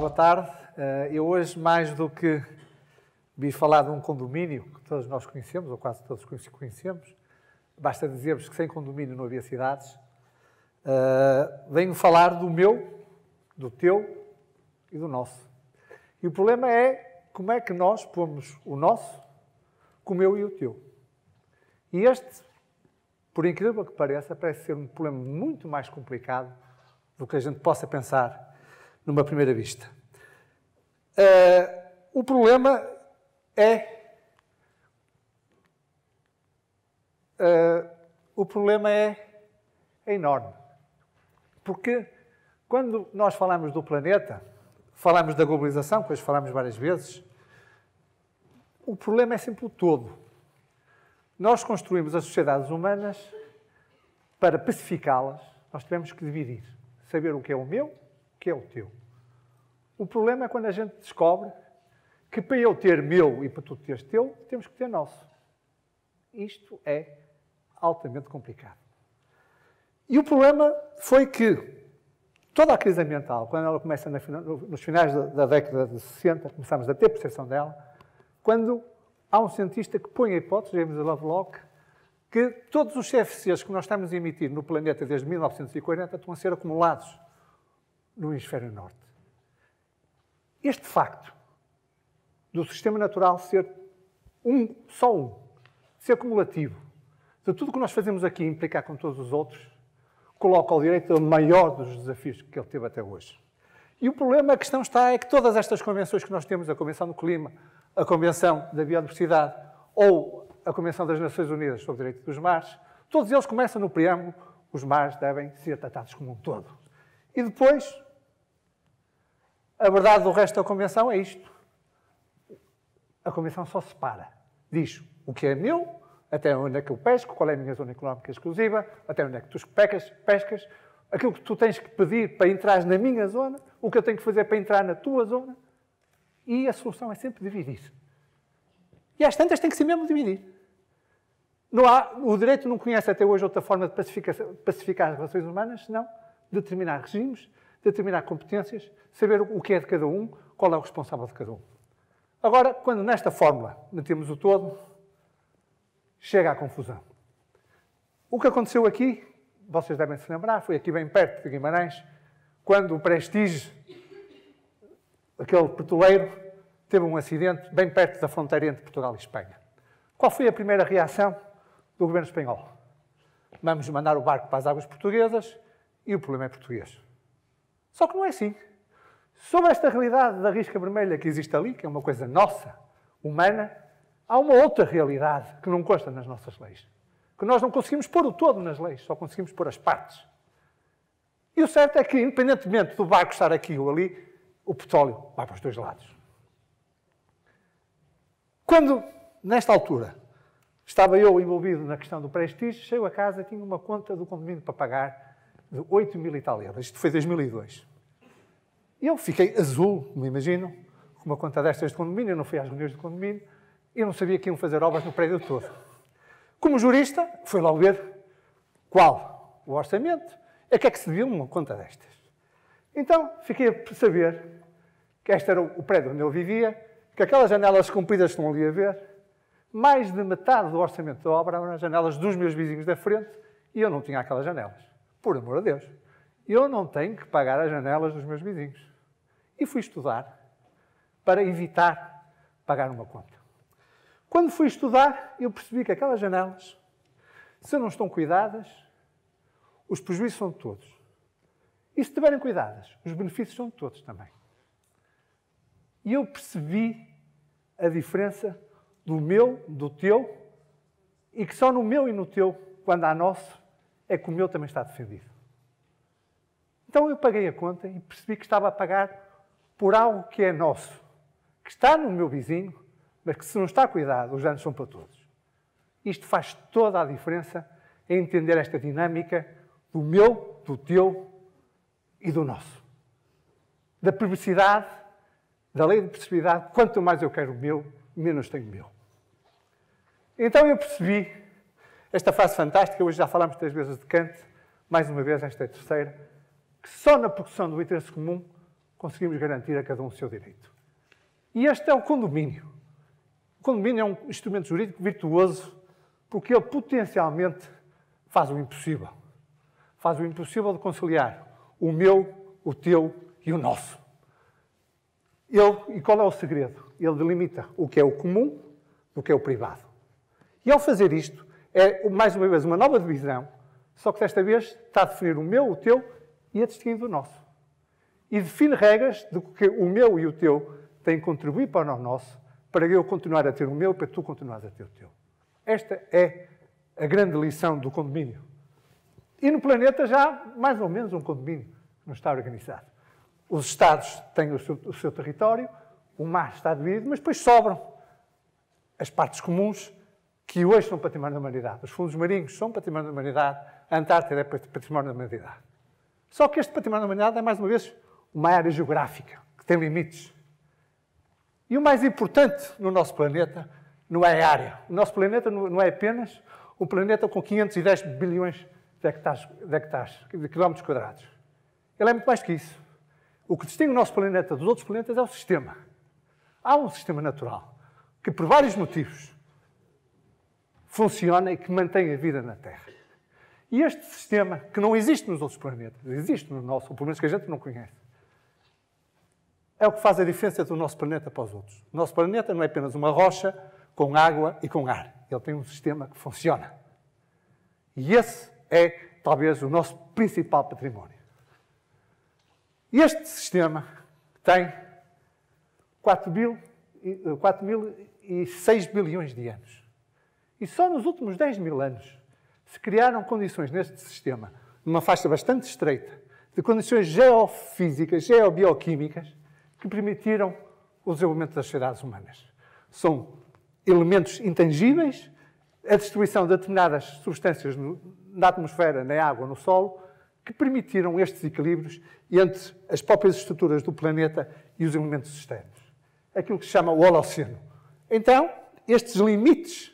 boa tarde. Eh, eu hoje, mais do que vi falar de um condomínio que todos nós conhecemos, ou quase todos conhecemos, basta dizer-vos que sem condomínio não havia cidades, eh, venho falar do meu, do teu e do nosso. E o problema é como é que nós pomos o nosso com o meu e o teu. E este, por incrível que pareça, parece ser um problema muito mais complicado do que a gente possa pensar numa primeira vista. Eh, o problema é. Eh, o problema é, é, enorme. Porque quando nós falamos do planeta, falamos da globalização, que hoje falamos várias vezes, o problema é sempre o todo. Nós construímos as sociedades humanas para pacificá-las, nós temos que dividir, saber o que é o meu, o que é o teu. O problema é quando a gente descobre que para eu ter meu e para tu teres teu, temos que ter nosso. Isto é altamente complicado. E o problema foi que toda a crise ambiental, quando ela começa na, nos finais da, da década de 60, começamos a ter percepção dela, quando há um cientista que põe a hipótese, James Lovelock, que todos os CFCs que nós estamos a emitir no planeta desde 1940 estão a ser acumulados no hemisfério norte. Este facto do sistema natural ser um, só um, ser cumulativo, de tudo o que nós fazemos aqui implicar com todos os outros, coloca ao direito o maior dos desafios que ele teve até hoje. E o problema, a questão está, é que todas estas convenções que nós temos, a Convenção do Clima, a Convenção da Biodiversidade ou a Convenção das Nações Unidas sobre o Direito dos Mares, todos eles começam no preâmbulo, os mares devem ser tratados como um todo. E depois, a verdade do resto da Convenção é isto. A Convenção só separa. Diz o que é meu, até onde é que eu pesco, qual é a minha zona económica exclusiva, até onde é que tu pecas, pescas, aquilo que tu tens que pedir para entrar na minha zona, o que eu tenho que fazer para entrar na tua zona. E a solução é sempre dividir. E às tantas tem que ser mesmo dividir. Há, o direito não conhece até hoje outra forma de pacificar, pacificar as relações humanas, senão determinar regimes determinar competências, saber o que é de cada um, qual é o responsável de cada um. Agora, quando nesta fórmula metemos o todo, chega à confusão. O que aconteceu aqui, vocês devem se lembrar, foi aqui bem perto de Guimarães, quando o Prestige, aquele petroleiro, teve um acidente bem perto da fronteira entre Portugal e Espanha. Qual foi a primeira reação do governo espanhol? Vamos mandar o barco para as águas portuguesas e o problema é português. Só que não é assim. Sobre esta realidade da risca vermelha que existe ali, que é uma coisa nossa, humana, há uma outra realidade que não consta nas nossas leis. Que nós não conseguimos pôr o todo nas leis, só conseguimos pôr as partes. E o certo é que, independentemente do barco estar aqui ou ali, o petróleo vai para os dois lados. Quando, nesta altura, estava eu envolvido na questão do prestígio, chego a casa, e tinha uma conta do condomínio para pagar de 8 mil e tal euros. Isto foi 2002. Eu fiquei azul, me imagino, com uma conta destas de condomínio, eu não fui às reuniões de condomínio, eu não sabia que iam fazer obras no prédio todo. Como jurista, fui lá ver qual o orçamento, a é que é que se deu uma conta destas. Então, fiquei a saber que este era o prédio onde eu vivia, que aquelas janelas compridas que estão ali a ver, mais de metade do orçamento da obra eram as janelas dos meus vizinhos da frente e eu não tinha aquelas janelas. Por amor a Deus, eu não tenho que pagar as janelas dos meus vizinhos. E fui estudar para evitar pagar uma conta. Quando fui estudar, eu percebi que aquelas janelas, se não estão cuidadas, os prejuízos são de todos. E se tiverem cuidadas, os benefícios são de todos também. E eu percebi a diferença do meu, do teu, e que só no meu e no teu, quando há nosso, é que o meu também está defendido. Então eu paguei a conta e percebi que estava a pagar por algo que é nosso, que está no meu vizinho, mas que se não está cuidado, os danos são para todos. Isto faz toda a diferença em entender esta dinâmica do meu, do teu e do nosso. Da perversidade, da lei de perversidade, quanto mais eu quero o meu, menos tenho o meu. Então eu percebi esta frase fantástica, hoje já falámos três vezes de Kant, mais uma vez esta é a terceira, que só na produção do interesse comum conseguimos garantir a cada um o seu direito. E este é o condomínio. O condomínio é um instrumento jurídico virtuoso porque ele potencialmente faz o impossível. Faz o impossível de conciliar o meu, o teu e o nosso. Ele, e qual é o segredo? Ele delimita o que é o comum do que é o privado. E ao fazer isto, é, mais uma vez, uma nova divisão, só que desta vez está a definir o meu, o teu e a distinguir do nosso. E define regras do que o meu e o teu têm que contribuir para o nosso, para eu continuar a ter o meu e para tu continuares a ter o teu. Esta é a grande lição do condomínio. E no planeta já há mais ou menos um condomínio que não está organizado. Os Estados têm o seu, o seu território, o mar está dividido, mas depois sobram as partes comuns que hoje são património da humanidade. Os fundos marinhos são património da humanidade, a Antártida é património da humanidade. Só que este património da humanidade é, mais uma vez, uma área geográfica, que tem limites. E o mais importante no nosso planeta não é a área. O nosso planeta não é apenas um planeta com 510 bilhões de hectares, de hectares, de quilómetros quadrados. Ele é muito mais que isso. O que distingue o nosso planeta dos outros planetas é o sistema. Há um sistema natural que, por vários motivos, funciona e que mantém a vida na Terra. E este sistema, que não existe nos outros planetas, existe no nosso, ou pelo menos que a gente não conhece, é o que faz a diferença do nosso planeta para os outros. O nosso planeta não é apenas uma rocha com água e com ar. Ele tem um sistema que funciona. E esse é, talvez, o nosso principal património. Este sistema tem 4 mil, 4 mil e 6 eh, bilhões de anos. E só nos últimos 10 mil anos se criaram condições neste sistema, numa faixa bastante estreita, de condições geofísicas, geobioquímicas, que permitiram o desenvolvimento das sociedades humanas. São elementos intangíveis, a destruição de determinadas substâncias no, na atmosfera, na água, no solo, que permitiram estes equilíbrios entre as próprias estruturas do planeta e os elementos externos. Aquilo que se chama o Holoceno. Então, estes limites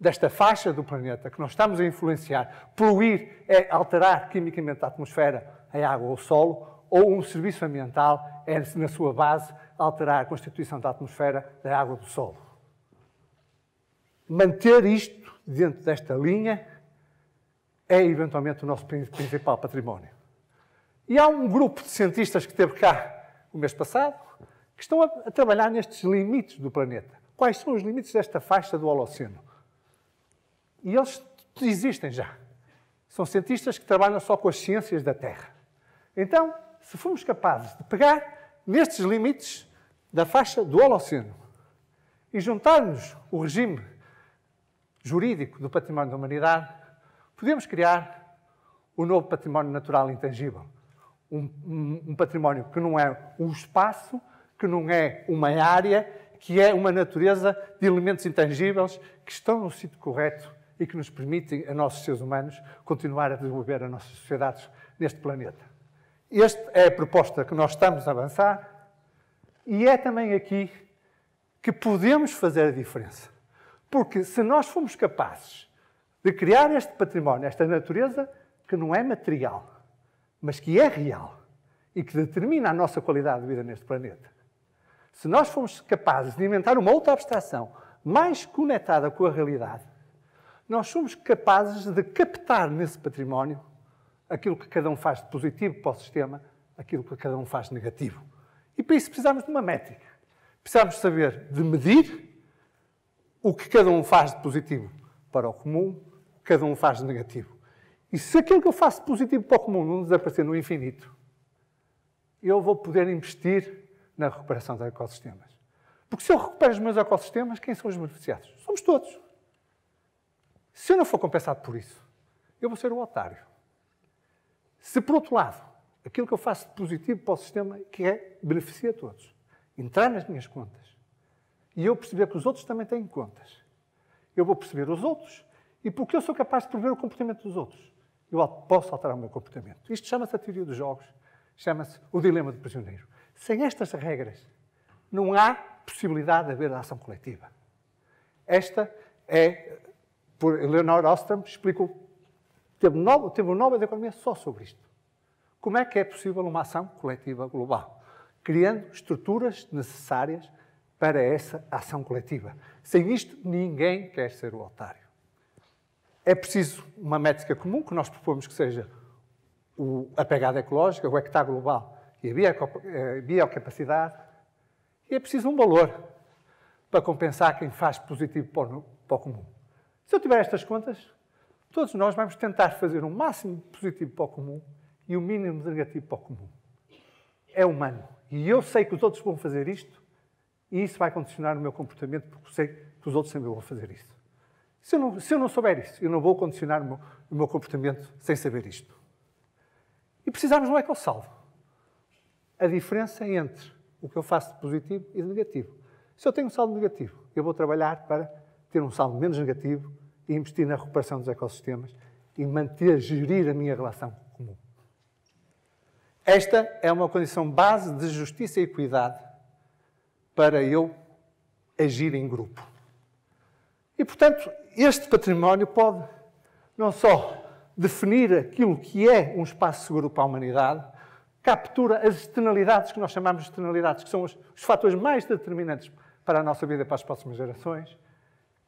desta faixa do planeta que nós estamos a influenciar, poluir é alterar quimicamente a atmosfera, a água ou o solo, ou um serviço ambiental é, na sua base, alterar a constituição da atmosfera, da água, do solo. Manter isto dentro desta linha é, eventualmente, o nosso principal património. E há um grupo de cientistas que esteve cá o mês passado, que estão a, trabalhar nestes limites do planeta. Quais são os limites desta faixa do Holoceno? E eles existem já. São cientistas que trabalham só com as ciências da Terra. Então, se formos capazes de pegar nestes limites da faixa do Holoceno e juntarmos o regime jurídico do património da humanidade, podemos criar o novo património natural intangível. Um, um, um, património que não é um espaço, que não é uma área, que é uma natureza de elementos intangíveis que estão no sítio correto e que nos permitem, a nós, seres humanos, continuar a desenvolver as nossas sociedades neste planeta. Esta é a proposta que nós estamos a avançar e é também aqui que podemos fazer a diferença. Porque se nós formos capazes de criar este património, esta natureza que não é material, mas que é real e que determina a nossa qualidade de vida neste planeta, se nós formos capazes de inventar uma outra abstração mais conectada com a realidade, nós somos capazes de captar nesse património aquilo que cada um faz de positivo para o sistema, aquilo que cada um faz de negativo. E para isso precisamos de uma métrica. Precisamos saber de medir o que cada um faz de positivo para o comum, o que cada um faz de negativo. E se aquilo que eu faço de positivo para o comum não desaparecer no infinito, eu vou poder investir na recuperação dos ecossistemas. Porque se eu recupero os meus ecossistemas, quem são os beneficiados? Somos todos. Se eu não for compensado por isso, eu vou ser um otário. Se, por outro lado, aquilo que eu faço de positivo para o sistema, que é beneficia a todos, entrar nas minhas contas, e eu perceber que os outros também têm contas, eu vou perceber os outros, e porque eu sou capaz de prever o comportamento dos outros, eu posso alterar o meu comportamento. Isto chama-se a teoria dos jogos, chama-se o dilema do prisioneiro. Sem estas regras, não há possibilidade de haver ação coletiva. Esta é por Leonard Ostrom, explicou. Teve, um teve o Nobel da Economia só sobre isto. Como é que é possível uma ação coletiva global? Criando estruturas necessárias para essa ação coletiva. Sem isto, ninguém quer ser o otário. É preciso uma métrica comum, que nós propomos que seja a pegada ecológica, o hectare global e a eh, biocapacidade. E é preciso um valor para compensar quem faz positivo para o comum. Se eu tiver estas contas, todos nós vamos tentar fazer o um máximo positivo para o comum e o mínimo mínimo negativo para o comum. É humano. E eu sei que os outros vão fazer isto e isso vai condicionar o meu comportamento porque sei que os outros também vão fazer isso. Se eu não, se eu não souber isso, eu não vou condicionar o meu, o meu comportamento sem saber isto. E precisamos de um que salvo. A diferença entre o que eu faço de positivo e de negativo. Se eu tenho um saldo negativo, eu vou trabalhar para ter um saldo menos negativo e investir na recuperação dos ecossistemas e manter, gerir a minha relação comum. Esta é uma condição base de justiça e equidade para eu agir em grupo. E, portanto, este património pode não só definir aquilo que é um espaço seguro para a humanidade, captura as externalidades que nós chamamos de externalidades, que são os, fatores mais determinantes para a nossa vida e para as próximas gerações,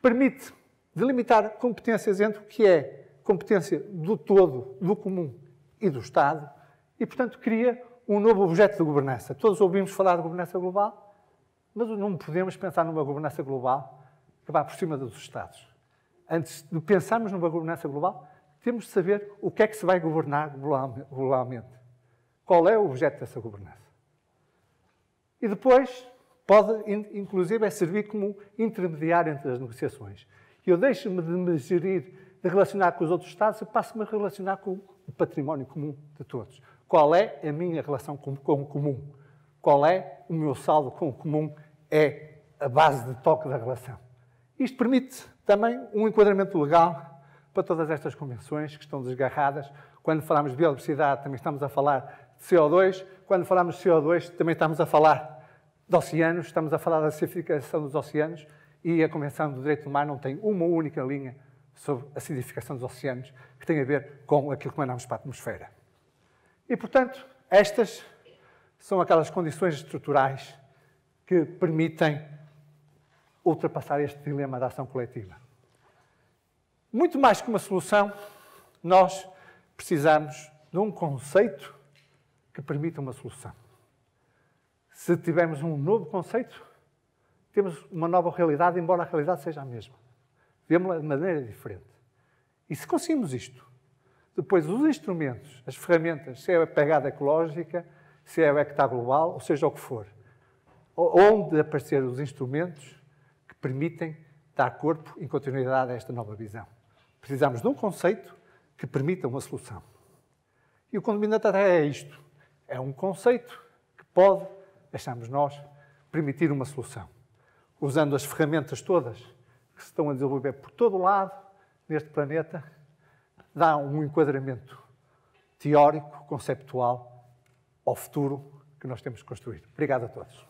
permite delimitar competências entre o que é competência do todo, do comum e do Estado, e, portanto, cria um novo objeto de governança. Todos ouvimos falar de governança global, mas não podemos pensar numa governança global que vá por cima dos Estados. Antes de pensarmos numa governança global, temos de saber o que é que se vai governar globalmente. Qual é o objeto dessa governança? E depois, Pode, inclusive, é servir como intermediário entre as negociações. Eu deixo-me de me gerir, de relacionar com os outros Estados e passo-me a relacionar com o património comum de todos. Qual é a minha relação com, com o comum? Qual é o meu saldo com o comum? É a base de toque da relação. Isto permite também um enquadramento legal para todas estas convenções que estão desgarradas. Quando falamos de biodiversidade, também estamos a falar de CO2. Quando falamos de CO2, também estamos a falar de oceanos, estamos a falar da acidificação dos oceanos e a Convenção do Direito do Mar não tem uma única linha sobre a acidificação dos oceanos que tem a ver com aquilo que mandamos para a atmosfera. E, portanto, estas são aquelas condições estruturais que permitem ultrapassar este dilema da ação coletiva. Muito mais que uma solução, nós precisamos de um conceito que permita uma solução. Se tivermos um novo conceito, temos uma nova realidade, embora a realidade seja a mesma. Vemos-la de maneira diferente. E se conseguimos isto, depois os instrumentos, as ferramentas, se é a pegada ecológica, se é o hectá global, ou seja o que for, onde aparecer os instrumentos que permitem dar corpo e continuidade a esta nova visão. Precisamos de um conceito que permita uma solução. E o condomínio da terra é isto. É um conceito que pode achamos nós, permitir uma solução, usando as ferramentas todas que se estão a desenvolver por todo o lado neste planeta, dá um enquadramento teórico, conceptual ao futuro que nós temos que construir. Obrigado a todos.